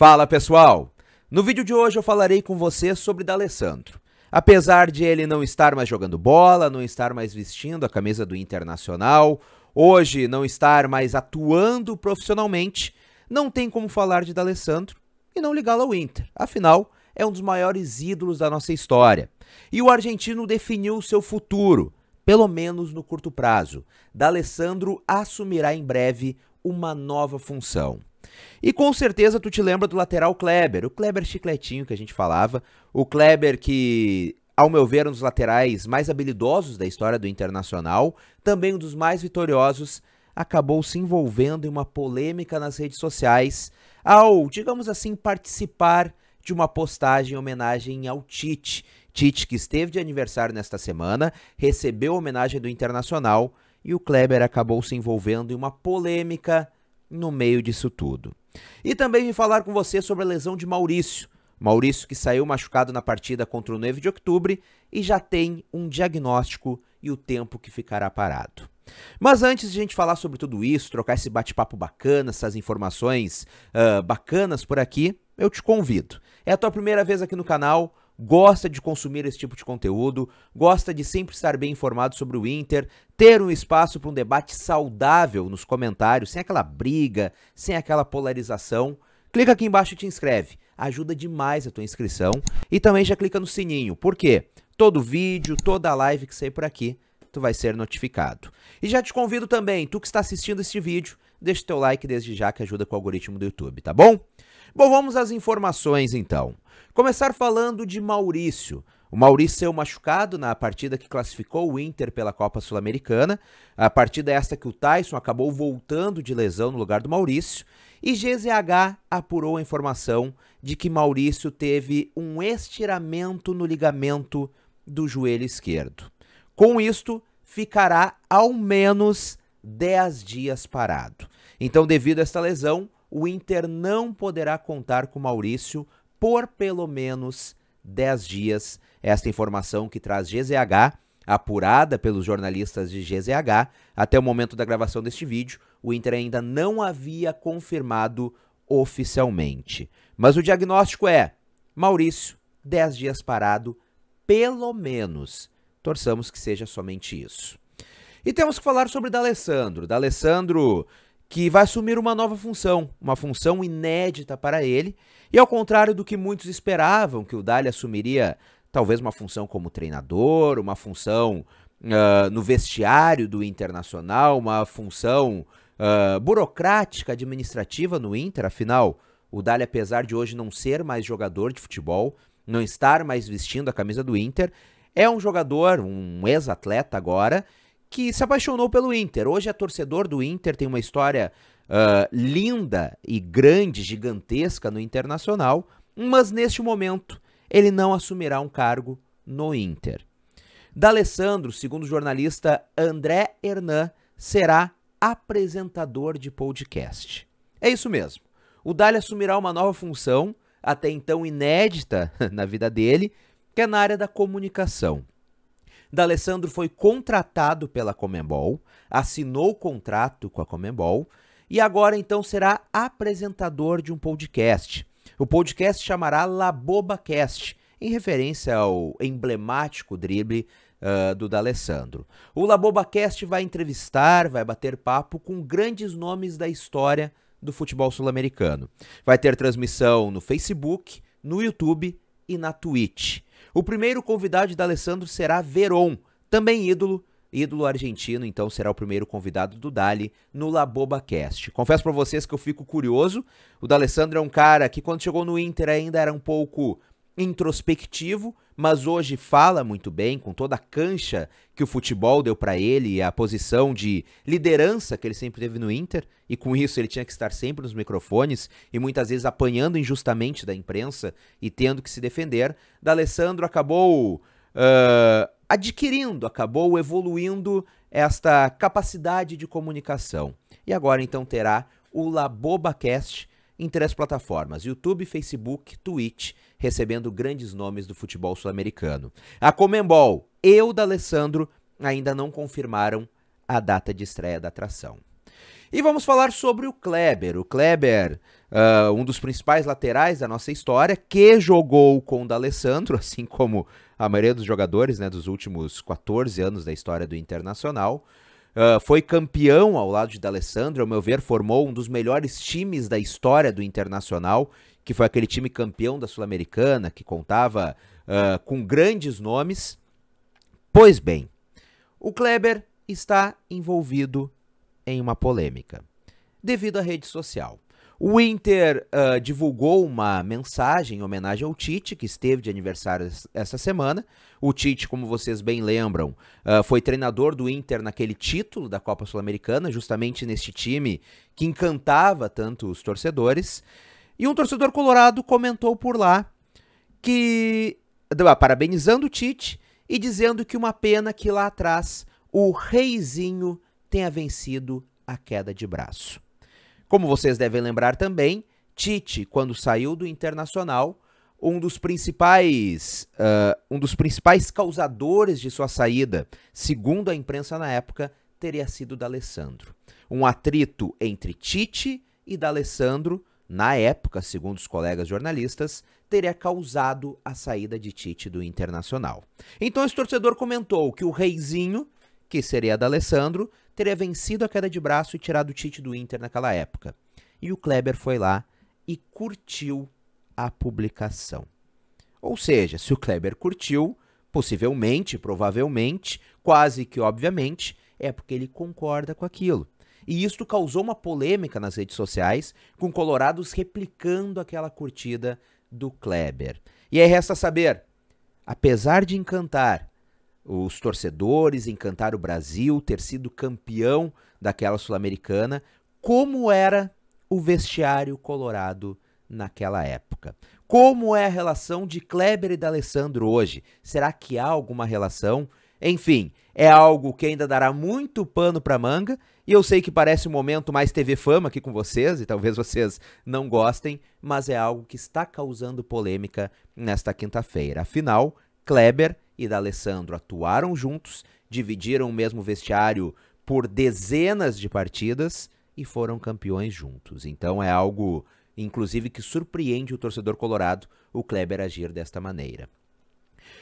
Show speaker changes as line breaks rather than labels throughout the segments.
Fala pessoal! No vídeo de hoje eu falarei com você sobre D'Alessandro. Apesar de ele não estar mais jogando bola, não estar mais vestindo a camisa do Internacional, hoje não estar mais atuando profissionalmente, não tem como falar de D'Alessandro e não ligá-lo ao Inter. Afinal, é um dos maiores ídolos da nossa história. E o argentino definiu o seu futuro, pelo menos no curto prazo. D'Alessandro assumirá em breve uma nova função. E com certeza tu te lembra do lateral Kleber, o Kleber chicletinho que a gente falava, o Kleber que, ao meu ver, é um dos laterais mais habilidosos da história do Internacional, também um dos mais vitoriosos, acabou se envolvendo em uma polêmica nas redes sociais ao, digamos assim, participar de uma postagem em homenagem ao Tite. Tite, que esteve de aniversário nesta semana, recebeu homenagem do Internacional e o Kleber acabou se envolvendo em uma polêmica no meio disso tudo. E também vim falar com você sobre a lesão de Maurício. Maurício que saiu machucado na partida contra o 9 de outubro e já tem um diagnóstico e o tempo que ficará parado. Mas antes de a gente falar sobre tudo isso, trocar esse bate-papo bacana, essas informações uh, bacanas por aqui, eu te convido. É a tua primeira vez aqui no canal, gosta de consumir esse tipo de conteúdo, gosta de sempre estar bem informado sobre o Inter, ter um espaço para um debate saudável nos comentários, sem aquela briga, sem aquela polarização, clica aqui embaixo e te inscreve. Ajuda demais a tua inscrição e também já clica no sininho. porque Todo vídeo, toda live que sair por aqui, tu vai ser notificado. E já te convido também, tu que está assistindo este vídeo, deixa o teu like desde já que ajuda com o algoritmo do YouTube, tá bom? Bom, vamos às informações então. Começar falando de Maurício. O Maurício saiu machucado na partida que classificou o Inter pela Copa Sul-Americana. A partida é esta que o Tyson acabou voltando de lesão no lugar do Maurício. E GZH apurou a informação de que Maurício teve um estiramento no ligamento do joelho esquerdo. Com isto, ficará ao menos 10 dias parado. Então, devido a esta lesão, o Inter não poderá contar com Maurício por pelo menos 10 dias. Esta informação que traz GZH, apurada pelos jornalistas de GZH, até o momento da gravação deste vídeo, o Inter ainda não havia confirmado oficialmente. Mas o diagnóstico é: Maurício, 10 dias parado, pelo menos. Torçamos que seja somente isso. E temos que falar sobre D'Alessandro. D'Alessandro que vai assumir uma nova função, uma função inédita para ele, e ao contrário do que muitos esperavam, que o Dali assumiria talvez uma função como treinador, uma função uh, no vestiário do Internacional, uma função uh, burocrática, administrativa no Inter, afinal, o Dali, apesar de hoje não ser mais jogador de futebol, não estar mais vestindo a camisa do Inter, é um jogador, um ex-atleta agora, que se apaixonou pelo Inter. Hoje é torcedor do Inter, tem uma história uh, linda e grande, gigantesca no Internacional, mas neste momento ele não assumirá um cargo no Inter. D'Alessandro, segundo o jornalista André Hernan, será apresentador de podcast. É isso mesmo. O Dali assumirá uma nova função, até então inédita na vida dele, que é na área da comunicação. D'Alessandro foi contratado pela Comembol, assinou contrato com a Comembol e agora então será apresentador de um podcast. O podcast chamará La Cast, em referência ao emblemático drible uh, do D'Alessandro. O La Cast vai entrevistar, vai bater papo com grandes nomes da história do futebol sul-americano. Vai ter transmissão no Facebook, no YouTube e na Twitch. O primeiro convidado da Alessandro será Veron, também ídolo, ídolo argentino, então será o primeiro convidado do Dali no LabobaCast. Confesso para vocês que eu fico curioso. O D'Alessandro é um cara que quando chegou no Inter ainda era um pouco introspectivo, mas hoje fala muito bem com toda a cancha que o futebol deu para ele e a posição de liderança que ele sempre teve no Inter, e com isso ele tinha que estar sempre nos microfones e muitas vezes apanhando injustamente da imprensa e tendo que se defender. D'Alessandro acabou uh, adquirindo, acabou evoluindo esta capacidade de comunicação. E agora então terá o LabobaCast, em três plataformas: YouTube, Facebook, Twitch, recebendo grandes nomes do futebol sul-americano. A Comembol e o D'Alessandro ainda não confirmaram a data de estreia da atração. E vamos falar sobre o Kleber. O Kleber, uh, um dos principais laterais da nossa história, que jogou com o D'Alessandro, assim como a maioria dos jogadores né, dos últimos 14 anos da história do Internacional. Ah, foi campeão ao lado de D'Alessandro, ao meu ver, formou um dos melhores times da história do Internacional, que foi aquele time campeão da Sul-Americana, que contava uh, com grandes nomes. Pois bem, o Kleber está envolvido em uma polêmica devido à rede social. O Inter uh, divulgou uma mensagem em homenagem ao Tite, que esteve de aniversário essa semana. O Tite, como vocês bem lembram, uh, foi treinador do Inter naquele título da Copa Sul-Americana, justamente neste time que encantava tanto os torcedores. E um torcedor colorado comentou por lá que. Ah, parabenizando o Tite e dizendo que uma pena que lá atrás o Reizinho tenha vencido a queda de braço. Como vocês devem lembrar também, Tite, quando saiu do Internacional, um dos principais uh, um dos principais causadores de sua saída, segundo a imprensa na época, teria sido D'Alessandro. Um atrito entre Tite e D'Alessandro, na época, segundo os colegas jornalistas, teria causado a saída de Tite do Internacional. Então esse torcedor comentou que o reizinho, que seria D'Alessandro, teria vencido a queda de braço e tirado o Tite do Inter naquela época. E o Kleber foi lá e curtiu a publicação. Ou seja, se o Kleber curtiu, possivelmente, provavelmente, quase que obviamente, é porque ele concorda com aquilo. E isto causou uma polêmica nas redes sociais, com colorados replicando aquela curtida do Kleber. E aí resta saber, apesar de encantar os torcedores, encantar o Brasil, ter sido campeão daquela Sul-Americana, como era o vestiário colorado naquela época. Como é a relação de Kleber e da Alessandro hoje? Será que há alguma relação? Enfim, é algo que ainda dará muito pano para manga, e eu sei que parece um momento mais TV fama aqui com vocês, e talvez vocês não gostem, mas é algo que está causando polêmica nesta quinta-feira. Afinal, Kleber e da Alessandro atuaram juntos, dividiram o mesmo vestiário por dezenas de partidas e foram campeões juntos. Então é algo, inclusive, que surpreende o torcedor colorado o Kleber agir desta maneira.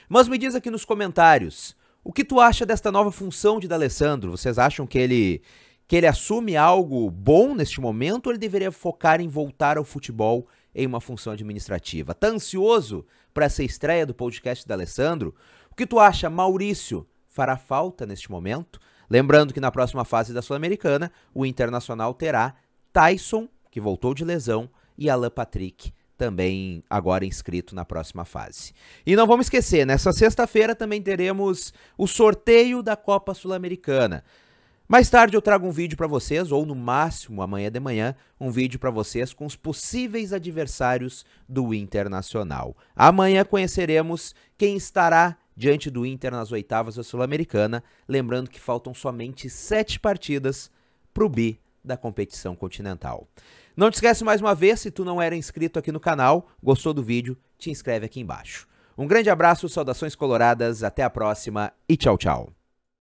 Mas me diz aqui nos comentários, o que tu acha desta nova função de D'Alessandro? Vocês acham que ele que ele assume algo bom neste momento ou ele deveria focar em voltar ao futebol em uma função administrativa? Tá ansioso para essa estreia do podcast da Alessandro? que tu acha, Maurício? Fará falta neste momento? Lembrando que na próxima fase da Sul-Americana, o Internacional terá Tyson, que voltou de lesão, e Alan Patrick, também agora inscrito na próxima fase. E não vamos esquecer, nessa sexta-feira também teremos o sorteio da Copa Sul-Americana. Mais tarde eu trago um vídeo para vocês, ou no máximo amanhã de manhã, um vídeo para vocês com os possíveis adversários do Internacional. Amanhã conheceremos quem estará diante do Inter nas oitavas da Sul-Americana, lembrando que faltam somente sete partidas para o bi da competição continental. Não te esquece mais uma vez, se tu não era inscrito aqui no canal, gostou do vídeo, te inscreve aqui embaixo. Um grande abraço, saudações coloradas, até a próxima e tchau, tchau.